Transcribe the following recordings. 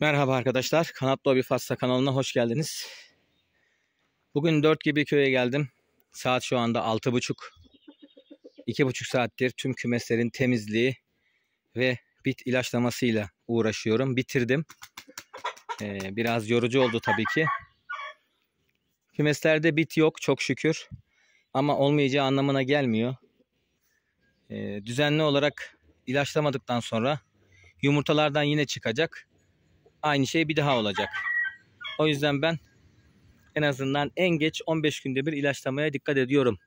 Merhaba arkadaşlar. Kanatlı Hobi Fasla kanalına hoş geldiniz. Bugün 4 gibi köye geldim. Saat şu anda 6.30. 2.5 saattir tüm kümeslerin temizliği ve bit ilaçlamasıyla uğraşıyorum. Bitirdim. Ee, biraz yorucu oldu tabii ki. Kümeslerde bit yok çok şükür. Ama olmayacağı anlamına gelmiyor. Ee, düzenli olarak ilaçlamadıktan sonra yumurtalardan yine çıkacak aynı şey bir daha olacak. O yüzden ben en azından en geç 15 günde bir ilaçlamaya dikkat ediyorum.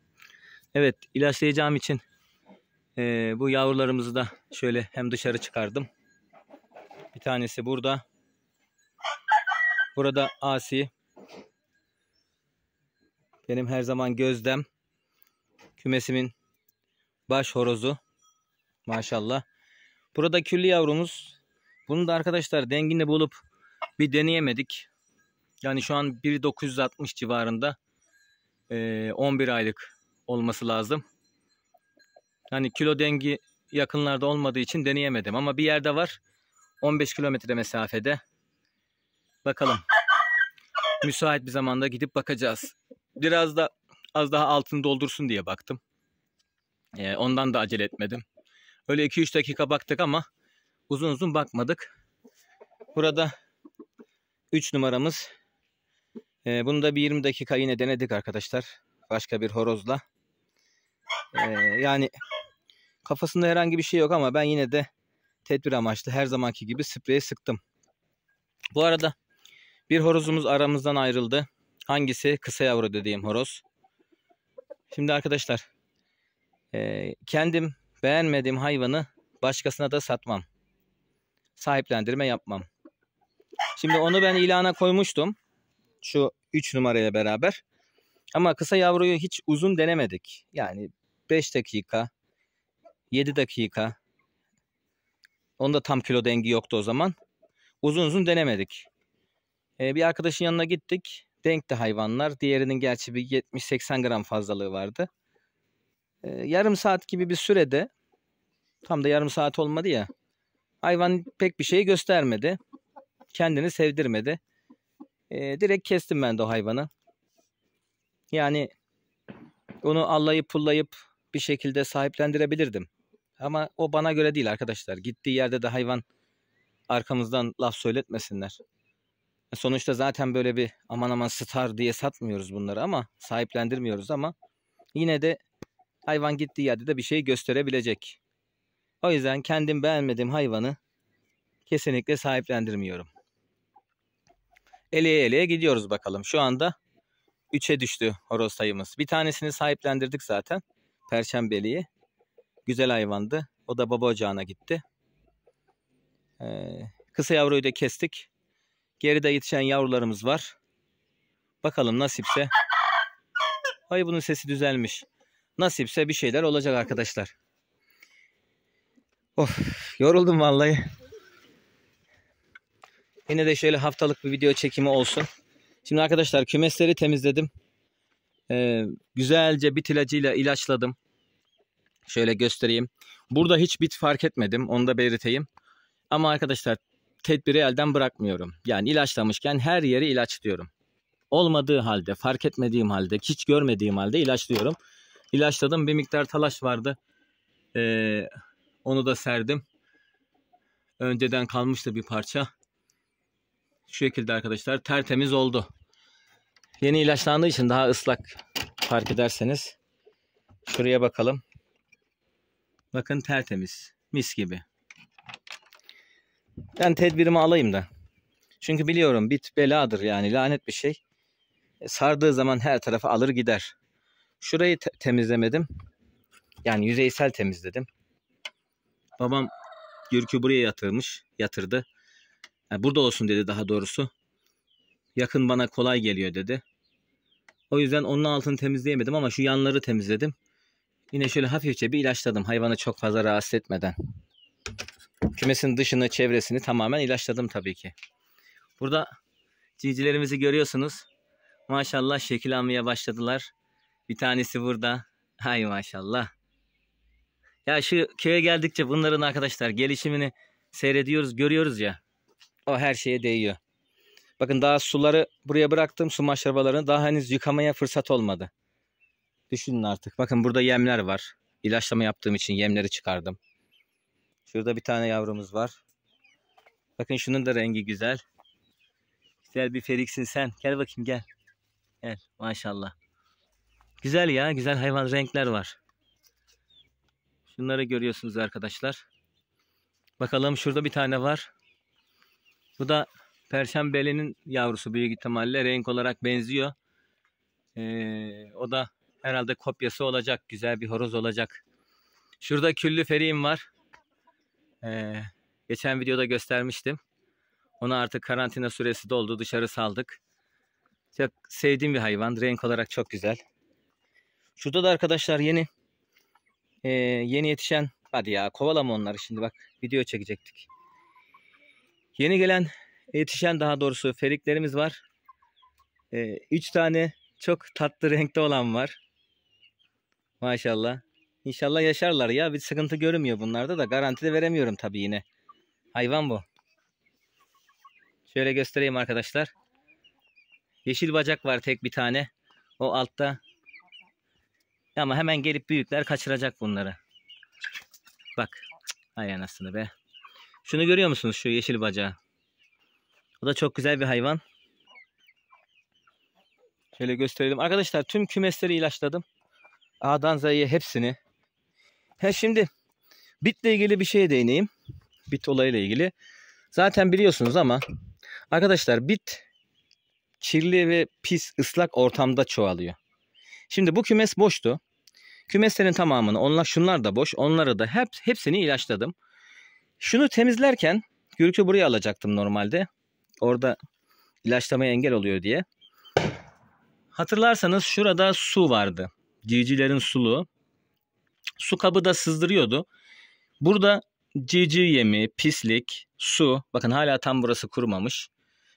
Evet ilaçlayacağım için e, bu yavrularımızı da şöyle hem dışarı çıkardım. Bir tanesi burada. Burada Asi. Benim her zaman gözdem, Kümesimin baş horozu. Maşallah. Burada külli yavrumuz bunu da arkadaşlar dengini bulup bir deneyemedik. Yani şu an 1.960 civarında 11 e, aylık olması lazım. Yani kilo dengi yakınlarda olmadığı için deneyemedim. Ama bir yerde var 15 kilometre mesafede. Bakalım. Müsait bir zamanda gidip bakacağız. Biraz da az daha altını doldursun diye baktım. E, ondan da acele etmedim. Öyle 2-3 dakika baktık ama uzun uzun bakmadık. Burada 3 numaramız. Ee, bunu da bir 20 dakika yine denedik arkadaşlar. Başka bir horozla. Ee, yani kafasında herhangi bir şey yok ama ben yine de tedbir amaçlı her zamanki gibi spreyi sıktım. Bu arada bir horozumuz aramızdan ayrıldı. Hangisi? Kısa yavru dediğim horoz. Şimdi arkadaşlar ee, kendim beğenmediğim hayvanı başkasına da satmam sahiplendirme yapmam. Şimdi onu ben ilana koymuştum. Şu 3 numarayla beraber. Ama kısa yavruyu hiç uzun denemedik. Yani 5 dakika, 7 dakika. Onda tam kilo dengi yoktu o zaman. Uzun uzun denemedik. Ee, bir arkadaşın yanına gittik. Denkti hayvanlar. Diğerinin gerçi bir 70-80 gram fazlalığı vardı. Ee, yarım saat gibi bir sürede tam da yarım saat olmadı ya. Hayvan pek bir şey göstermedi. Kendini sevdirmedi. Ee, direkt kestim ben de o hayvanı. Yani onu allayıp pullayıp bir şekilde sahiplendirebilirdim. Ama o bana göre değil arkadaşlar. Gittiği yerde de hayvan arkamızdan laf söyletmesinler. E, sonuçta zaten böyle bir aman aman star diye satmıyoruz bunları ama sahiplendirmiyoruz ama yine de hayvan gittiği yerde de bir şey gösterebilecek. O yüzden kendim beğenmediğim hayvanı kesinlikle sahiplendirmiyorum. Eleye eleye gidiyoruz bakalım. Şu anda 3'e düştü horoz sayımız. Bir tanesini sahiplendirdik zaten. Perşembeliği. Güzel hayvandı. O da baba ocağına gitti. Ee, kısa yavruyu da kestik. Geride yetişen yavrularımız var. Bakalım nasipse. Ay bunun sesi düzelmiş. Nasipse bir şeyler olacak arkadaşlar. Of yoruldum vallahi. Yine de şöyle haftalık bir video çekimi olsun. Şimdi arkadaşlar kümesleri temizledim. Ee, güzelce bit ilacıyla ilaçladım. Şöyle göstereyim. Burada hiç bit fark etmedim. Onu da belirteyim. Ama arkadaşlar tedbiri elden bırakmıyorum. Yani ilaçlamışken her yeri ilaçlıyorum. Olmadığı halde, fark etmediğim halde, hiç görmediğim halde ilaçlıyorum. İlaçladım. Bir miktar talaş vardı. Ee, onu da serdim. Önceden kalmıştı bir parça. Şu şekilde arkadaşlar tertemiz oldu. Yeni ilaçlandığı için daha ıslak fark ederseniz. Şuraya bakalım. Bakın tertemiz. Mis gibi. Ben tedbirimi alayım da. Çünkü biliyorum bit beladır yani lanet bir şey. E, sardığı zaman her tarafa alır gider. Şurayı te temizlemedim. Yani yüzeysel temizledim. Babam Gürk'ü buraya yatırmış. Yatırdı. Yani burada olsun dedi daha doğrusu. Yakın bana kolay geliyor dedi. O yüzden onun altını temizleyemedim ama şu yanları temizledim. Yine şöyle hafifçe bir ilaçladım hayvanı çok fazla rahatsız etmeden. Kümesin dışını, çevresini tamamen ilaçladım tabii ki. Burada civcivlerimizi görüyorsunuz. Maşallah şekil almaya başladılar. Bir tanesi burada. Hay maşallah. Ya şu köye geldikçe bunların arkadaşlar gelişimini seyrediyoruz, görüyoruz ya. O her şeye değiyor. Bakın daha suları buraya bıraktım. Su maşrabalarını daha henüz yıkamaya fırsat olmadı. Düşünün artık. Bakın burada yemler var. İlaçlama yaptığım için yemleri çıkardım. Şurada bir tane yavrumuz var. Bakın şunun da rengi güzel. Güzel bir feriksin sen. Gel bakayım gel. Gel maşallah. Güzel ya güzel hayvan renkler var. Şunları görüyorsunuz arkadaşlar. Bakalım şurada bir tane var. Bu da Perşembeli'nin yavrusu büyük ihtimalle. Renk olarak benziyor. Ee, o da herhalde kopyası olacak. Güzel bir horoz olacak. Şurada küllü feriğim var. Ee, geçen videoda göstermiştim. Ona artık karantina süresi doldu. Dışarı saldık. Çok sevdiğim bir hayvan. Renk olarak çok güzel. Şurada da arkadaşlar yeni ee, yeni yetişen hadi ya kovalama onları şimdi bak video çekecektik. Yeni gelen yetişen daha doğrusu feriklerimiz var. 3 ee, üç tane çok tatlı renkte olan var. Maşallah. İnşallah yaşarlar ya. Bir sıkıntı görünmüyor bunlarda da. Garanti de veremiyorum tabi yine. Hayvan bu. Şöyle göstereyim arkadaşlar. Yeşil bacak var tek bir tane. O altta ama hemen gelip büyükler kaçıracak bunları. Bak. Ay anasını be. Şunu görüyor musunuz? Şu yeşil bacağı. O da çok güzel bir hayvan. Şöyle gösterelim. Arkadaşlar tüm kümesleri ilaçladım. A'dan Z'ye hepsini. He şimdi bitle ilgili bir şeye değineyim. Bit olayıyla ilgili. Zaten biliyorsunuz ama arkadaşlar bit kirli ve pis ıslak ortamda çoğalıyor. Şimdi bu kümes boştu. Kümeslerin tamamını onlar şunlar da boş. Onları da hep hepsini ilaçladım. Şunu temizlerken Gürkü buraya alacaktım normalde. Orada ilaçlamaya engel oluyor diye. Hatırlarsanız şurada su vardı. Civcivlerin suluğu. Su kabı da sızdırıyordu. Burada civciv yemi, pislik, su. Bakın hala tam burası kurumamış.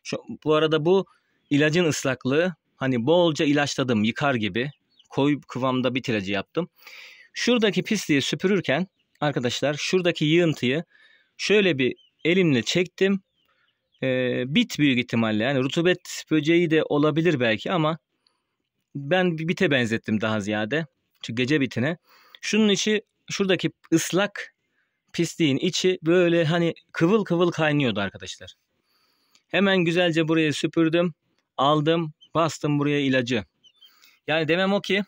Şu, bu arada bu ilacın ıslaklığı hani bolca ilaçladım yıkar gibi koyu kıvamda bir tiracı yaptım. Şuradaki pisliği süpürürken arkadaşlar şuradaki yığıntıyı şöyle bir elimle çektim. Ee, bit büyük ihtimalle yani rutubet böceği de olabilir belki ama ben bite benzettim daha ziyade. Çünkü gece bitine. Şunun içi şuradaki ıslak pisliğin içi böyle hani kıvıl kıvıl kaynıyordu arkadaşlar. Hemen güzelce buraya süpürdüm. Aldım bastım buraya ilacı. Yani demem o ki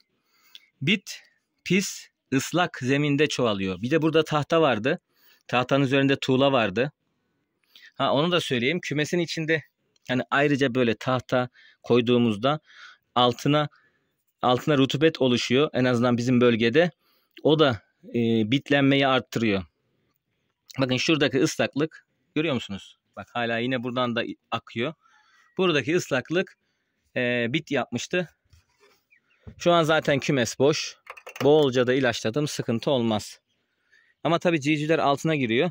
bit pis ıslak zeminde çoğalıyor. Bir de burada tahta vardı. Tahtanın üzerinde tuğla vardı. Ha onu da söyleyeyim. Kümesin içinde yani ayrıca böyle tahta koyduğumuzda altına altına rutubet oluşuyor. En azından bizim bölgede. O da e, bitlenmeyi arttırıyor. Bakın şuradaki ıslaklık görüyor musunuz? Bak hala yine buradan da akıyor. Buradaki ıslaklık e, bit yapmıştı. Şu an zaten kümes boş. Bolca da ilaçladım. Sıkıntı olmaz. Ama tabii civcivler altına giriyor.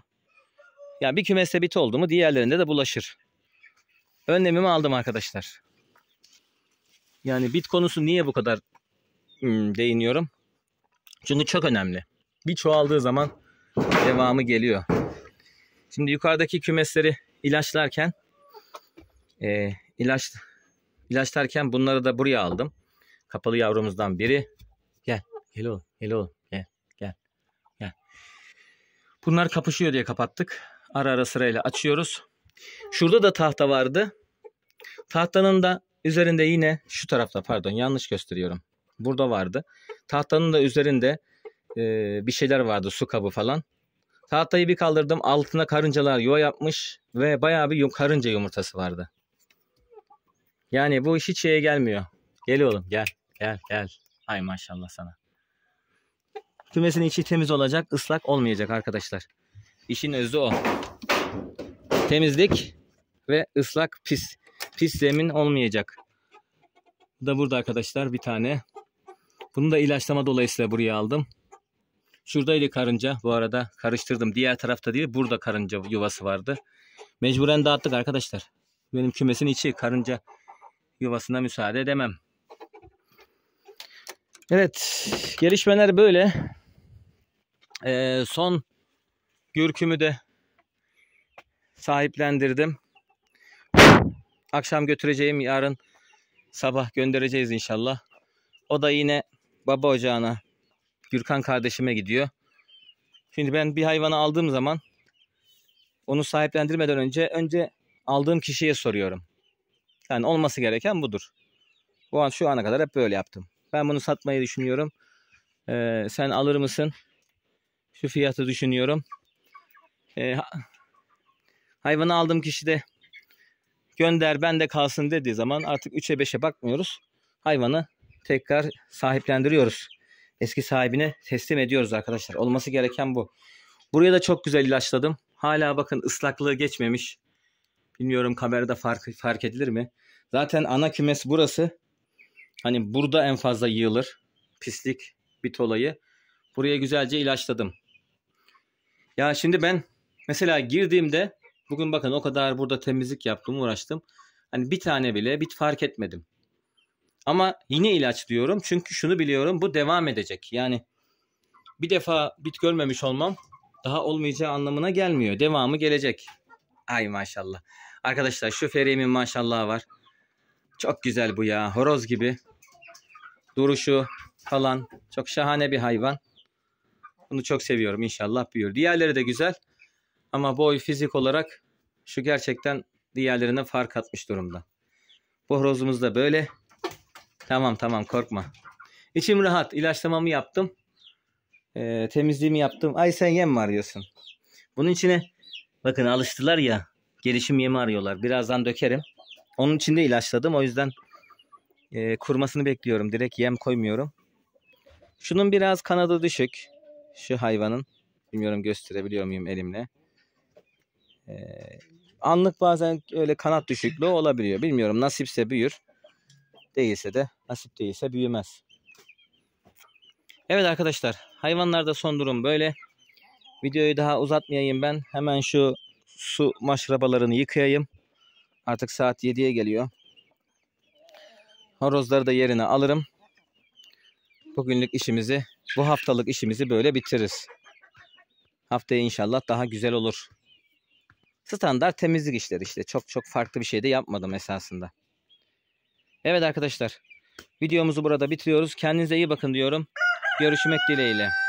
Yani bir kümeste bit oldu mu diğerlerinde de bulaşır. Önlemimi aldım arkadaşlar. Yani bit konusu niye bu kadar hmm, değiniyorum? Çünkü çok önemli. Bir çoğaldığı zaman devamı geliyor. Şimdi yukarıdaki kümesleri ilaçlarken e, ilaç ilaçlarken bunları da buraya aldım. Kapalı yavrumuzdan biri. Gel. hello, hello, Gel Gel. Gel. Gel. Bunlar kapışıyor diye kapattık. Ara ara sırayla açıyoruz. Şurada da tahta vardı. Tahtanın da üzerinde yine şu tarafta pardon yanlış gösteriyorum. Burada vardı. Tahtanın da üzerinde e, bir şeyler vardı su kabı falan. Tahtayı bir kaldırdım altına karıncalar yuva yapmış ve bayağı bir karınca yumurtası vardı. Yani bu iş hiç şeye gelmiyor. Gel oğlum gel. Gel gel. Hay maşallah sana. Kümesin içi temiz olacak, ıslak olmayacak arkadaşlar. İşin özü o. Temizlik ve ıslak pis. Pis zemin olmayacak. Bu da burada arkadaşlar bir tane. Bunu da ilaçlama dolayısıyla buraya aldım. Şuradaydı karınca. Bu arada karıştırdım. Diğer tarafta değil burada karınca yuvası vardı. Mecburen dağıttık arkadaşlar. Benim kümesin içi karınca yuvasına müsaade edemem. Evet gelişmeler böyle. Ee, son gürkümü de sahiplendirdim. Akşam götüreceğim yarın sabah göndereceğiz inşallah. O da yine baba ocağına Gürkan kardeşime gidiyor. Şimdi ben bir hayvanı aldığım zaman onu sahiplendirmeden önce önce aldığım kişiye soruyorum. Yani olması gereken budur. Bu an şu ana kadar hep böyle yaptım. Ben bunu satmayı düşünüyorum. Ee, sen alır mısın? Şu fiyatı düşünüyorum. Ee, hayvanı aldığım kişi de gönder bende kalsın dediği zaman artık 3'e 5'e bakmıyoruz. Hayvanı tekrar sahiplendiriyoruz. Eski sahibine teslim ediyoruz arkadaşlar. Olması gereken bu. Buraya da çok güzel ilaçladım. Hala bakın ıslaklığı geçmemiş. Bilmiyorum kamerada fark, fark edilir mi? Zaten ana kümes burası. Hani burada en fazla yığılır. Pislik, bit olayı. Buraya güzelce ilaçladım. Ya şimdi ben mesela girdiğimde bugün bakın o kadar burada temizlik yaptım, uğraştım. Hani bir tane bile bit fark etmedim. Ama yine ilaçlıyorum çünkü şunu biliyorum bu devam edecek. Yani bir defa bit görmemiş olmam daha olmayacağı anlamına gelmiyor. Devamı gelecek. Ay maşallah. Arkadaşlar şu Ferim'in maşallahı var. Çok güzel bu ya. Horoz gibi. Duruşu falan. Çok şahane bir hayvan. Bunu çok seviyorum. inşallah büyür. Diğerleri de güzel. Ama boy fizik olarak şu gerçekten diğerlerine fark atmış durumda. Bu horozumuz da böyle. Tamam tamam korkma. İçim rahat. İlaçlamamı yaptım. Ee, temizliğimi yaptım. Ay sen yem mi arıyorsun? Bunun içine bakın alıştılar ya gelişim yemi arıyorlar. Birazdan dökerim. Onun için de ilaçladım. O yüzden e, kurmasını bekliyorum. Direkt yem koymuyorum. Şunun biraz kanadı düşük. Şu hayvanın. Bilmiyorum gösterebiliyor muyum elimle. E, anlık bazen öyle kanat düşüklüğü olabiliyor. Bilmiyorum nasipse büyür. Değilse de nasip değilse büyümez. Evet arkadaşlar hayvanlarda son durum böyle. Videoyu daha uzatmayayım ben. Hemen şu su maşrabalarını yıkayayım. Artık saat 7'ye geliyor. Horozları da yerine alırım. Bugünlük işimizi, bu haftalık işimizi böyle bitiririz. Haftaya inşallah daha güzel olur. Standart temizlik işleri işte. Çok çok farklı bir şey de yapmadım esasında. Evet arkadaşlar. Videomuzu burada bitiriyoruz. Kendinize iyi bakın diyorum. Görüşmek dileğiyle.